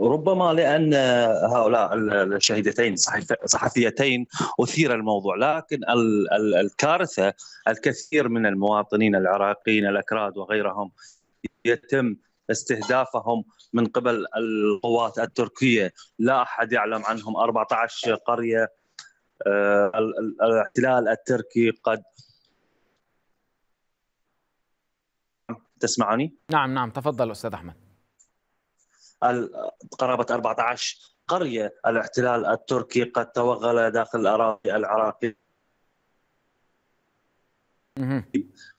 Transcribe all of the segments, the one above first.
ربما لان هؤلاء الشهيدتين صحفيتين اثير الموضوع لكن الكارثه الكثير من المواطنين العراقيين الاكراد وغيرهم يتم استهدافهم من قبل القوات التركيه لا احد يعلم عنهم 14 قريه آه، الاحتلال التركي قد تسمعني؟ نعم نعم تفضل استاذ احمد قرابه 14 قريه الاحتلال التركي قد توغل داخل الاراضي العراقيه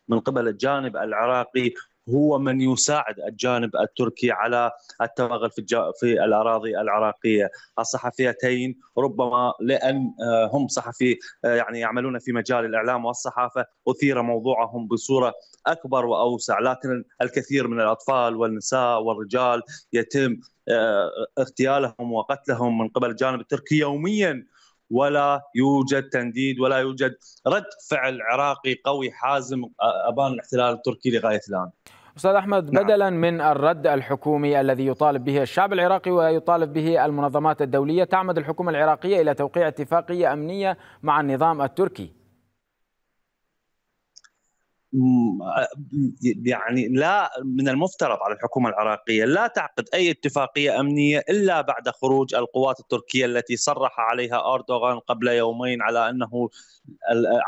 من قبل الجانب العراقي هو من يساعد الجانب التركي على التوغل في في الاراضي العراقيه، الصحفيتين ربما لان آه، هم صحفي آه، يعني يعملون في مجال الاعلام والصحافه اثير موضوعهم بصوره اكبر واوسع، لكن الكثير من الاطفال والنساء والرجال يتم آه، اغتيالهم وقتلهم من قبل الجانب التركي يوميا ولا يوجد تنديد ولا يوجد رد فعل عراقي قوي حازم ابان الاحتلال التركي لغايه الان. أستاذ أحمد نعم. بدلا من الرد الحكومي الذي يطالب به الشعب العراقي ويطالب به المنظمات الدولية تعمد الحكومة العراقية إلى توقيع اتفاقية أمنية مع النظام التركي يعني لا من المفترض على الحكومه العراقيه لا تعقد اي اتفاقيه امنيه الا بعد خروج القوات التركيه التي صرح عليها اردوغان قبل يومين على انه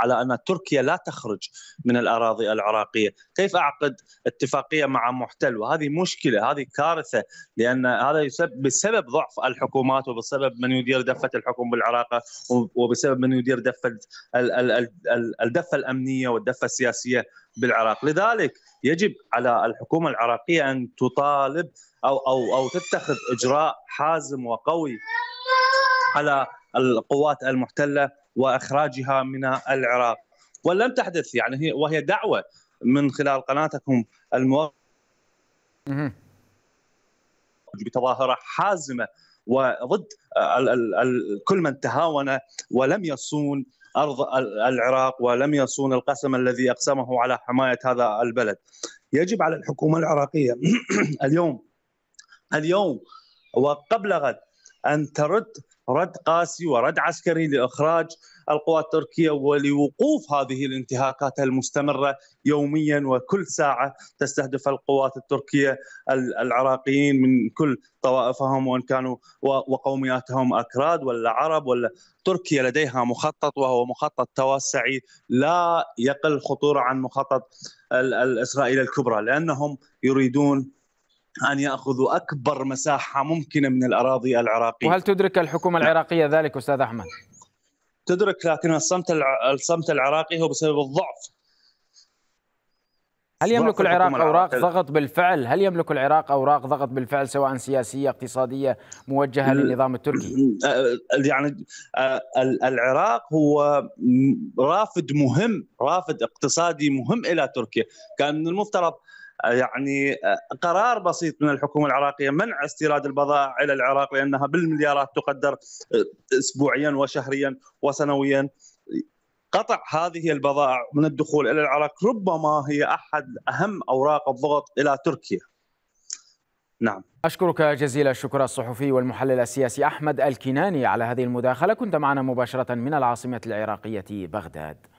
على ان تركيا لا تخرج من الاراضي العراقيه، كيف اعقد اتفاقيه مع محتل وهذه مشكله هذه كارثه لان هذا يسبب بسبب ضعف الحكومات وبسبب من يدير دفه الحكم بالعراق وبسبب من يدير دفه الدفه الامنيه والدفه السياسيه بالعراق لذلك يجب على الحكومه العراقيه ان تطالب او او او تتخذ اجراء حازم وقوي على القوات المحتله واخراجها من العراق ولم تحدث يعني هي وهي دعوه من خلال قناتكم المو بتظاهره حازمه وضد كل من تهاون ولم يصون ارض العراق ولم يصون القسم الذي اقسمه على حمايه هذا البلد. يجب على الحكومه العراقيه اليوم اليوم وقبل غد ان ترد رد قاسي ورد عسكري لاخراج القوات التركيه ولوقوف هذه الانتهاكات المستمره يوميا وكل ساعه تستهدف القوات التركيه العراقيين من كل طوائفهم وان كانوا وقومياتهم اكراد ولا عرب ولا تركيا لديها مخطط وهو مخطط توسعي لا يقل خطوره عن مخطط الاسرائيل الكبرى لانهم يريدون أن يأخذوا أكبر مساحة ممكنة من الأراضي العراقية وهل تدرك الحكومة العراقية ذلك أستاذ أحمد؟ تدرك لكن الصمت الصمت العراقي هو بسبب الضعف هل يملك العراق اوراق ضغط بالفعل؟ هل يملك العراق اوراق ضغط بالفعل سواء سياسيه اقتصاديه موجهه للنظام التركي؟ يعني العراق هو رافد مهم، رافد اقتصادي مهم الى تركيا، كان المفترض يعني آه، قرار بسيط من الحكومه العراقيه منع استيراد البضائع الى العراق لانها بالمليارات تقدر آه، اسبوعيا وشهريا وسنويا قطع هذه البضائع من الدخول الى العراق ربما هي احد اهم اوراق الضغط الى تركيا. نعم. اشكرك جزيل الشكر الصحفي والمحلل السياسي احمد الكناني على هذه المداخله، كنت معنا مباشره من العاصمه العراقيه بغداد.